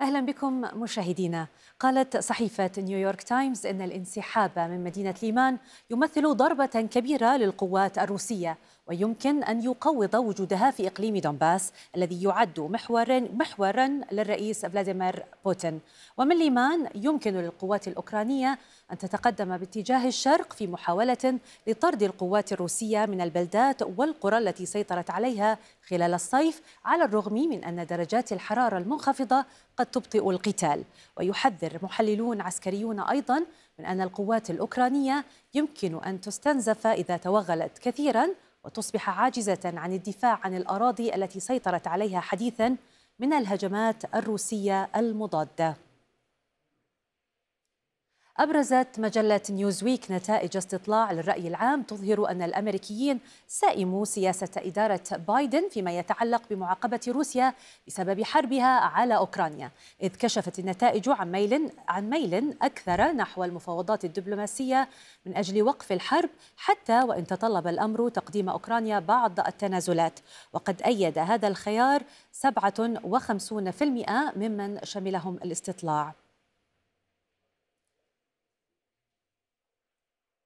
أهلا بكم مشاهدينا قالت صحيفة نيويورك تايمز أن الانسحاب من مدينة ليمان يمثل ضربة كبيرة للقوات الروسية ويمكن أن يقوض وجودها في إقليم دونباس الذي يعد محورا محورا للرئيس فلاديمير بوتين ومن ليمان يمكن للقوات الأوكرانية أن تتقدم باتجاه الشرق في محاولة لطرد القوات الروسية من البلدات والقرى التي سيطرت عليها خلال الصيف على الرغم من أن درجات الحرارة المنخفضة قد تبطئ القتال ويحذر محللون عسكريون أيضا من أن القوات الأوكرانية يمكن أن تستنزف إذا توغلت كثيرا وتصبح عاجزة عن الدفاع عن الأراضي التي سيطرت عليها حديثا من الهجمات الروسية المضادة أبرزت مجلة نيوزويك نتائج استطلاع للرأي العام تظهر أن الأمريكيين سئموا سياسة إدارة بايدن فيما يتعلق بمعاقبة روسيا بسبب حربها على أوكرانيا إذ كشفت النتائج عن ميل, عن ميل أكثر نحو المفاوضات الدبلوماسية من أجل وقف الحرب حتى وإن تطلب الأمر تقديم أوكرانيا بعض التنازلات وقد أيد هذا الخيار 57% ممن شملهم الاستطلاع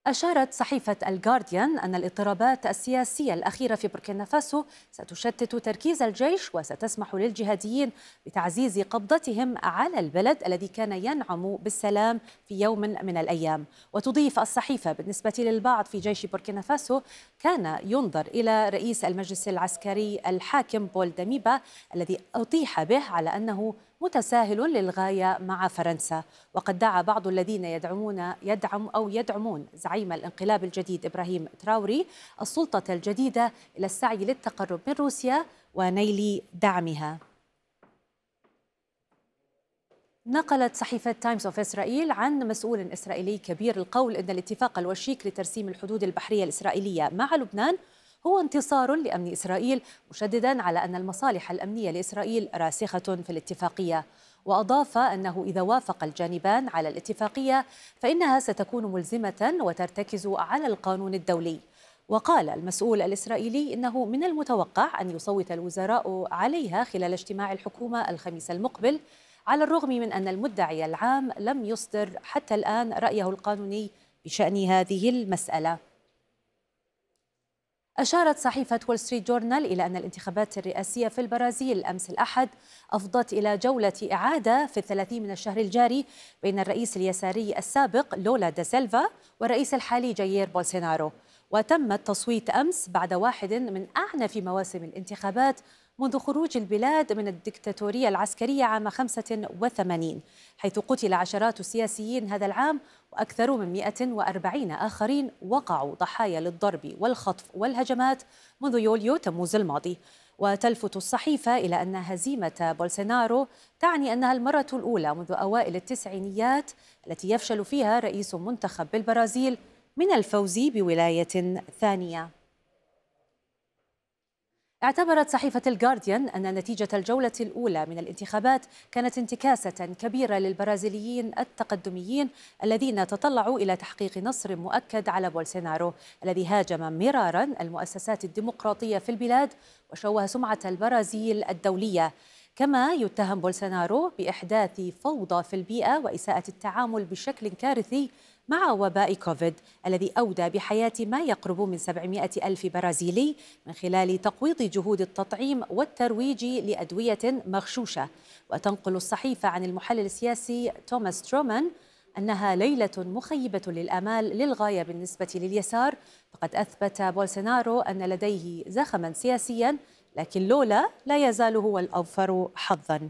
أشارت صحيفة الجارديان أن الاضطرابات السياسية الأخيرة في بوركينا فاسو ستشتت تركيز الجيش وستسمح للجهاديين بتعزيز قبضتهم على البلد الذي كان ينعم بالسلام في يوم من الأيام وتضيف الصحيفة بالنسبة للبعض في جيش بوركينا فاسو كان ينظر إلى رئيس المجلس العسكري الحاكم بول داميبا الذي أطيح به على أنه متساهل للغاية مع فرنسا وقد دعا بعض الذين يدعمون يدعم أو يدعمون زعيم الانقلاب الجديد إبراهيم تراوري السلطة الجديدة إلى السعي للتقرب من روسيا ونيل دعمها نقلت صحيفة تايمز اوف اسرائيل عن مسؤول اسرائيلي كبير القول ان الاتفاق الوشيك لترسيم الحدود البحرية الاسرائيلية مع لبنان هو انتصار لأمن إسرائيل مشددا على أن المصالح الأمنية لإسرائيل راسخة في الاتفاقية وأضاف أنه إذا وافق الجانبان على الاتفاقية فإنها ستكون ملزمة وترتكز على القانون الدولي وقال المسؤول الإسرائيلي إنه من المتوقع أن يصوت الوزراء عليها خلال اجتماع الحكومة الخميس المقبل على الرغم من أن المدعي العام لم يصدر حتى الآن رأيه القانوني بشأن هذه المسألة أشارت صحيفة وول ستريت جورنال إلى أن الانتخابات الرئاسية في البرازيل أمس الأحد أفضت إلى جولة إعادة في الثلاثين من الشهر الجاري بين الرئيس اليساري السابق لولا دا سيلفا والرئيس الحالي جايير بولسينارو وتم التصويت أمس بعد واحد من أعنف مواسم الانتخابات منذ خروج البلاد من الدكتاتورية العسكرية عام 85 حيث قتل عشرات السياسيين هذا العام وأكثر من 140 آخرين وقعوا ضحايا للضرب والخطف والهجمات منذ يوليو تموز الماضي وتلفت الصحيفة إلى أن هزيمة بولسينارو تعني أنها المرة الأولى منذ أوائل التسعينيات التي يفشل فيها رئيس منتخب بالبرازيل من الفوز بولاية ثانية اعتبرت صحيفة الجارديان أن نتيجة الجولة الأولى من الانتخابات كانت انتكاسة كبيرة للبرازيليين التقدميين الذين تطلعوا إلى تحقيق نصر مؤكد على بولسينارو الذي هاجم مرارا المؤسسات الديمقراطية في البلاد وشوه سمعة البرازيل الدولية كما يتهم بولسينارو بإحداث فوضى في البيئة وإساءة التعامل بشكل كارثي مع وباء كوفيد الذي أودى بحياة ما يقرب من 700 ألف برازيلي من خلال تقويض جهود التطعيم والترويج لأدوية مغشوشة وتنقل الصحيفة عن المحلل السياسي توماس ترومان أنها ليلة مخيبة للآمال للغاية بالنسبة لليسار فقد أثبت بولسنارو أن لديه زخما سياسيا لكن لولا لا يزال هو الأوفر حظا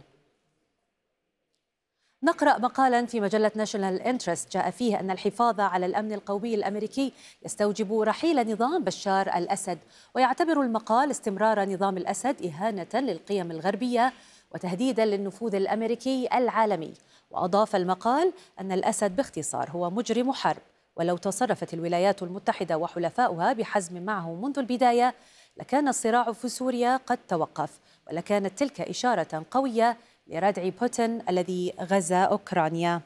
نقرأ مقالا في مجلة ناشونال انترست جاء فيه أن الحفاظ على الأمن القومي الأمريكي يستوجب رحيل نظام بشار الأسد ويعتبر المقال استمرار نظام الأسد إهانة للقيم الغربية وتهديدا للنفوذ الأمريكي العالمي وأضاف المقال أن الأسد باختصار هو مجرم حرب ولو تصرفت الولايات المتحدة وحلفاؤها بحزم معه منذ البداية لكان الصراع في سوريا قد توقف ولكانت تلك إشارة قوية لردع بوتين الذي غزا أوكرانيا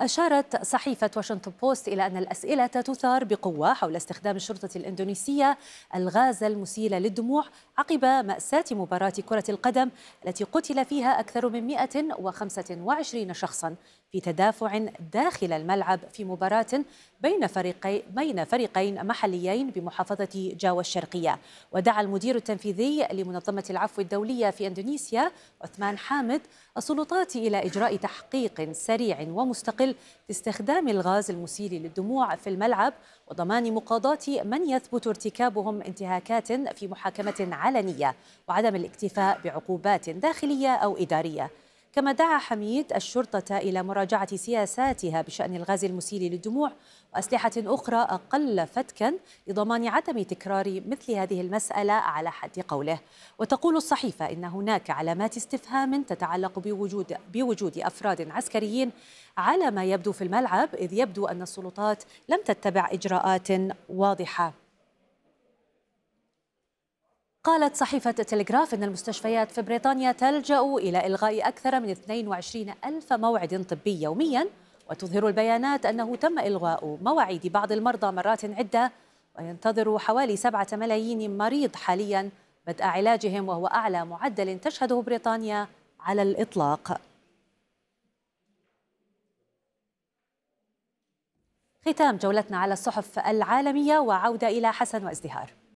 أشارت صحيفة واشنطن بوست إلى أن الأسئلة تثار بقوة حول استخدام الشرطة الإندونيسية الغاز المسيل للدموع عقب مأساة مباراة كرة القدم التي قتل فيها أكثر من 125 شخصا في تدافع داخل الملعب في مباراة بين فريقي بين فريقين محليين بمحافظة جاوة الشرقية ودعا المدير التنفيذي لمنظمة العفو الدولية في إندونيسيا عثمان حامد السلطات إلى إجراء تحقيق سريع ومستقل باستخدام الغاز المسيل للدموع في الملعب وضمان مقاضاة من يثبت ارتكابهم انتهاكات في محاكمة علنية وعدم الاكتفاء بعقوبات داخلية أو إدارية كما دعا حميد الشرطة إلى مراجعة سياساتها بشأن الغاز المسيل للدموع وأسلحة أخرى أقل فتكا لضمان عدم تكرار مثل هذه المسألة على حد قوله وتقول الصحيفة إن هناك علامات استفهام تتعلق بوجود, بوجود أفراد عسكريين على ما يبدو في الملعب إذ يبدو أن السلطات لم تتبع إجراءات واضحة قالت صحيفة تلغراف أن المستشفيات في بريطانيا تلجأ إلى إلغاء أكثر من 22 ألف موعد طبي يومياً وتظهر البيانات أنه تم إلغاء مواعيد بعض المرضى مرات عدة وينتظر حوالي 7 ملايين مريض حالياً بدء علاجهم وهو أعلى معدل تشهده بريطانيا على الإطلاق ختام جولتنا على الصحف العالمية وعودة إلى حسن وازدهار